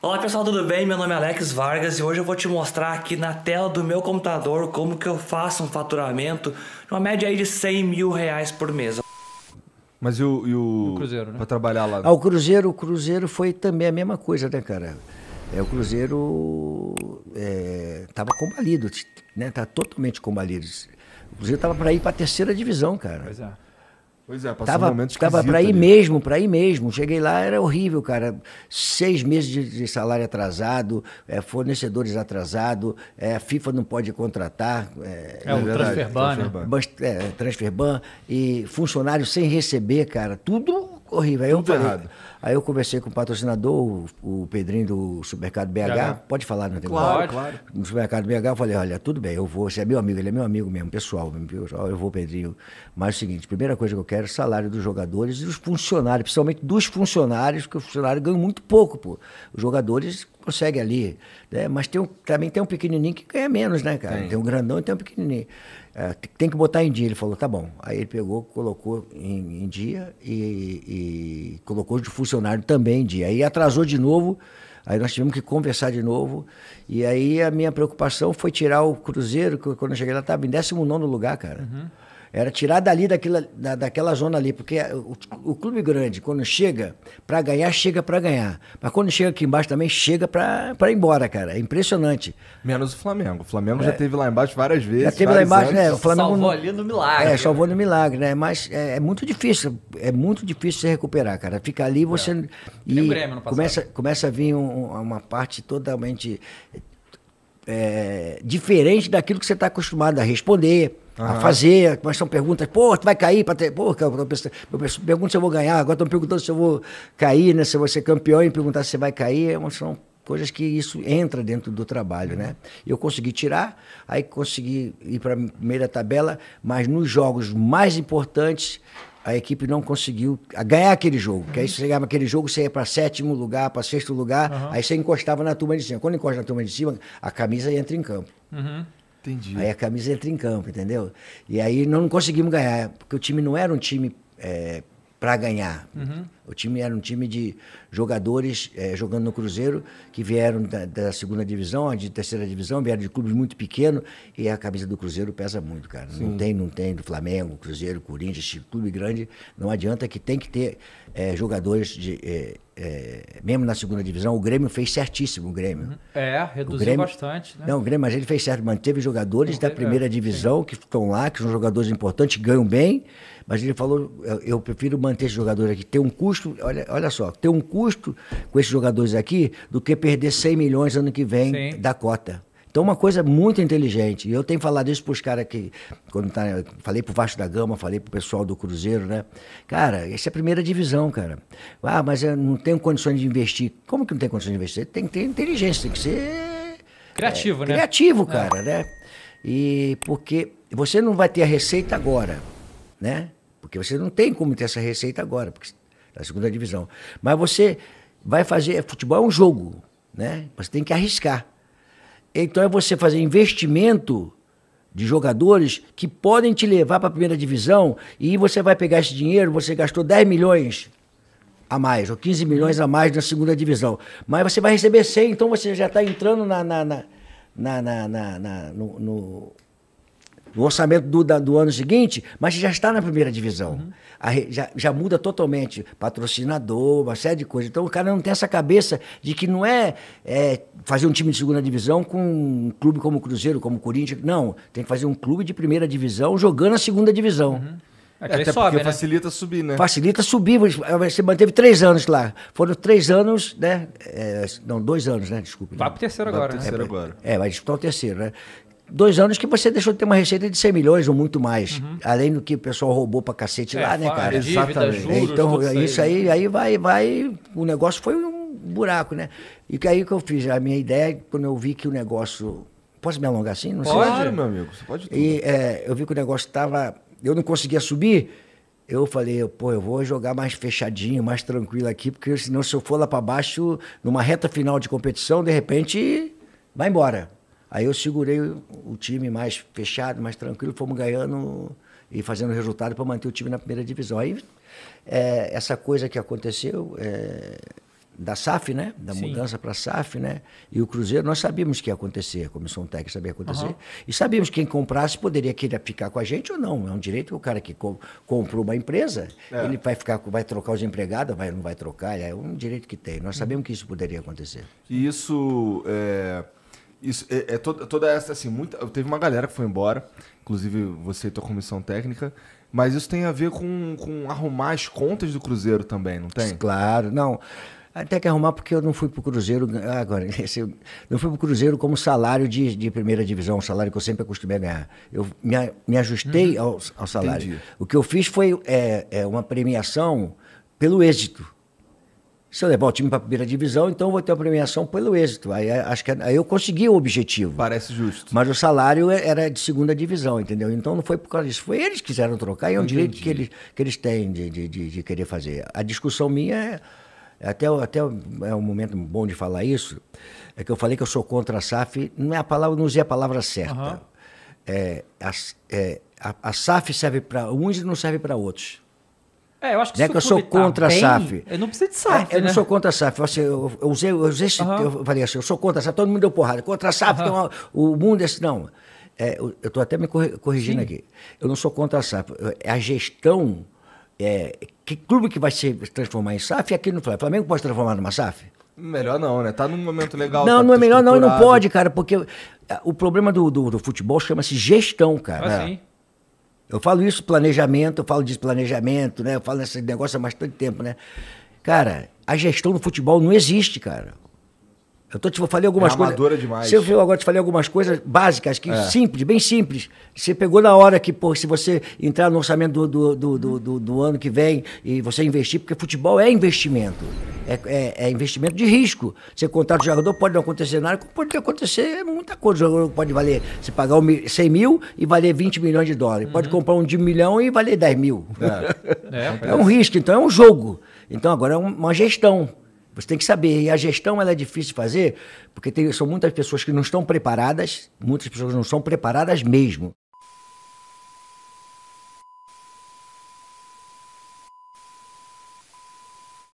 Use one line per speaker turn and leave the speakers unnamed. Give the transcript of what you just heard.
Olá pessoal, tudo bem? Meu nome é Alex Vargas e hoje eu vou te mostrar aqui na tela do meu computador como que eu faço um faturamento de uma média aí de 100 mil reais por mês. Mas e o, e o... o Cruzeiro, né? Pra trabalhar lá? Ah, o Cruzeiro, o Cruzeiro foi também a mesma coisa, né, cara? É, o Cruzeiro é, tava combalido, né? Tá totalmente combalido. O Cruzeiro tava para ir para terceira divisão, cara. Pois é. Pois é, passou tava, um momento Tava pra ir ali. mesmo, pra ir mesmo. Cheguei lá, era horrível, cara. Seis meses de, de salário atrasado, é, fornecedores atrasado, é, a FIFA não pode contratar. É, é o Transferban, é transferban. Né? é, transferban. E funcionários sem receber, cara. Tudo corri, velho. Tudo eu errado. Aí eu conversei com o patrocinador, o, o Pedrinho do supermercado BH. Pode falar, não tem Claro, claro. No supermercado BH, eu falei: olha, tudo bem, eu vou. Você é meu amigo, ele é meu amigo mesmo, pessoal. Eu vou, Pedrinho. Mas é o seguinte: primeira coisa que eu quero é salário dos jogadores e dos funcionários, principalmente dos funcionários, porque o funcionário ganha muito pouco, pô. Os jogadores consegue ali. Né? Mas tem um, também tem um pequenininho que ganha menos, né, cara? Tem, tem um grandão e tem um pequenininho. É, tem que botar em dia. Ele falou, tá bom. Aí ele pegou, colocou em, em dia e, e colocou de funcionário também em dia. Aí atrasou de novo. Aí nós tivemos que conversar de novo. E aí a minha preocupação foi tirar o Cruzeiro, que quando eu cheguei lá estava em 19 lugar, cara. Uhum. Era tirar dali daquela, da, daquela zona ali, porque o, o clube grande, quando chega para ganhar, chega para ganhar. Mas quando chega aqui embaixo também, chega para ir embora, cara. É impressionante. Menos o Flamengo. O Flamengo é, já teve lá embaixo várias vezes. Já teve lá embaixo, né? anos. né? O Flamengo salvou ali no milagre. É, salvou né? no milagre, né? Mas é, é muito difícil, é muito difícil se recuperar, cara. Fica ali é. você. É. E o Grêmio no começa, começa a vir um, uma parte totalmente é, diferente daquilo que você está acostumado a responder a fazer, mas são perguntas, pô, tu vai cair para ter. Pô, cara, pergunta se eu vou ganhar, agora estão perguntando se eu vou cair, né? Se eu vou ser campeão e perguntar se você vai cair, é são coisas que isso entra dentro do trabalho, né? Eu consegui tirar, aí consegui ir para a primeira tabela, mas nos jogos mais importantes a equipe não conseguiu ganhar aquele jogo. Uhum. Que aí você chegava aquele jogo, você ia para sétimo lugar, para sexto lugar, uhum. aí você encostava na turma de cima. Quando encosta na turma de cima, a camisa entra em campo. Uhum. Entendi. Aí a camisa entra em campo, entendeu? E aí não conseguimos ganhar, porque o time não era um time é, para ganhar. Uhum. O time era um time de jogadores é, jogando no Cruzeiro, que vieram da, da, segunda divisão, de terceira divisão, vieram de clubes muito pequenos, e a camisa do Cruzeiro pesa muito, cara. Sim. Não tem, não tem do Flamengo, Cruzeiro, Corinthians, clube grande, não adianta que tem que ter é, jogadores de é, é, mesmo na segunda divisão, o Grêmio fez certíssimo o Grêmio. Uhum. É, reduziu Grêmio, bastante. Né? Não, o Grêmio, mas ele fez certo, manteve jogadores Manteve, da é. primeira divisão sim. que estão lá, que são jogadores importantes, ganham bem, mas ele falou, eu, eu prefiro manter esses jogadores aqui, ter um custo, olha, olha só, ter um custo com esses jogadores aqui do que perder 100 milhões ano que vem sim. da cota. Então, uma coisa muito inteligente. E eu tenho falado isso para os caras que. Quando tá, falei para o Vasco da Gama, falei para o pessoal do Cruzeiro, né? Cara, essa é a primeira divisão, cara. Ah, mas eu não tenho condições de investir. Como que não tem condições de investir? Tem que ter inteligência, tem que ser. É, né? Criativo, é, né? Criativo, cara, é. né? E porque você não vai ter a receita agora, né? Porque você não tem como ter essa receita agora, porque na é segunda divisão. Mas você vai fazer. Futebol é um jogo, né? Você tem que arriscar. Então é você fazer investimento de jogadores que podem te levar para a primeira divisão e você vai pegar esse dinheiro, você gastou 10 milhões a mais, ou 15 milhões a mais na segunda divisão. Mas você vai receber 100, então você já está entrando na, na, na, na, na, na, no, no do orçamento do, da, do ano seguinte, mas já está na primeira divisão. Uhum. A, já, já, muda totalmente. Patrocinador, uma série de coisas. Então o cara não tem essa cabeça de que não é, é fazer um time de segunda divisão com um clube como o Cruzeiro, como o Corinthians. Não, tem que fazer um clube de primeira divisão jogando a segunda divisão. Uhum.
É, é Até porque sobe, né?
facilita subir, né? Facilita subir. Você manteve três anos lá. Foram três anos, né? É, não, dois anos, né? Desculpa. Vai pro terceiro agora. Né? terceiro agora. É, vai disputar o terceiro, né? dois anos que você deixou de ter uma receita de 100 milhões ou muito mais. Uhum. Além do que o pessoal roubou pra cacete é, lá, né, cara? Exatamente. juros, então, né? isso aí, aí vai, vai. O negócio foi um buraco, né? E que aí que eu fiz? A minha ideia, quando eu vi que o negócio. Posso me alongar assim? Não pode, sei. Claro, meu amigo. Você pode tudo. E é, eu vi que o negócio tava. Eu não conseguia subir. Eu falei, pô, eu vou jogar mais fechadinho, mais tranquilo aqui, porque senão se eu for lá para baixo, numa reta final de competição, de repente, vai embora. Aí eu segurei o time mais fechado, mais tranquilo, fomos ganhando e fazendo resultado para manter o time na primeira divisão. Aí é, essa coisa que aconteceu é, da SAF, né? Da Sim. mudança para a SAF, né? E o Cruzeiro, nós sabíamos que ia acontecer, a comissão técnica sabia acontecer. Uhum. E sabíamos que quem comprasse poderia querer ficar com a gente ou não. É um direito que o cara que comprou uma empresa, é. ele vai ficar, vai trocar os empregados, vai, não vai trocar, é um direito que tem. Nós uhum. sabíamos que isso poderia acontecer. E isso. É isso, é, é toda, toda, essa, assim, muita, teve uma galera que foi embora, inclusive você e tua comissão técnica, mas isso tem a ver com, com arrumar as contas do Cruzeiro também, não tem? Claro, não. Até que arrumar, porque eu não fui para o Cruzeiro. Ah, agora, esse, não fui para o Cruzeiro como salário de, de primeira divisão, um salário que eu sempre acostumei a ganhar. Eu me, me ajustei hum, ao, ao, salário. Entendi. O que eu fiz foi é, é uma premiação pelo êxito. Se eu levar o time para a primeira divisão, então eu vou ter a premiação pelo êxito. Aí, é, acho que, é, aí eu consegui o objetivo. Parece justo. Mas o salário é, era de segunda divisão, entendeu? Então não foi por causa disso. Foi eles que quiseram trocar e é um direito que eles, que eles têm de, de, de, de querer fazer. A discussão minha é. Até, até é um momento bom de falar isso. É que eu falei que eu sou contra a SAF. Não, é a palavra, não usei a palavra certa. Uhum. É, a, é, a, a SAF serve para uns e não serve para outros. É, eu acho que, é que eu sou tá contra tá a SAF. Eu não preciso de SAF. É, eu né? não sou contra a SAF. Eu, assim, eu, eu usei, eu, usei esse, uhum. eu falei assim, eu sou contra a SAF, todo mundo deu porrada. Contra a SAF, uhum. uma, o mundo é assim, não. É, eu estou até me corrigindo Sim. aqui. Eu não sou contra a SAF. É a gestão. É, que clube que vai se transformar em SAF e aqui no Flamengo. Flamengo pode se transformar numa SAF? Melhor não, né? Tá num momento legal. Não, tá não é melhor não, não pode, cara, porque é, o problema do, do, do futebol chama-se gestão, cara. Ah, né? Eu falo isso, planejamento, eu falo desplanejamento, né? Eu falo nesse negócio há bastante tempo, né? Cara, a gestão do futebol não existe, cara. Eu tô te tipo, falei algumas é coisas. demais. Se eu agora te falei algumas coisas básicas, que é. simples, bem simples. Você pegou na hora que, pô, se você entrar no orçamento do, do, do, do, do ano que vem e você investir, porque futebol é investimento. É, é, é investimento de risco. Você contrata o jogador, pode não acontecer nada, pode acontecer muita coisa. O jogador pode valer, você pagar 100 mil e valer 20 milhões de dólares. Uhum. Pode comprar um de milhão e valer 10 mil. é, é, é um risco, então é um jogo. Então agora é uma gestão. Você tem que saber. E a gestão ela é difícil de fazer, porque tem, são muitas pessoas que não estão preparadas, muitas pessoas não são preparadas mesmo.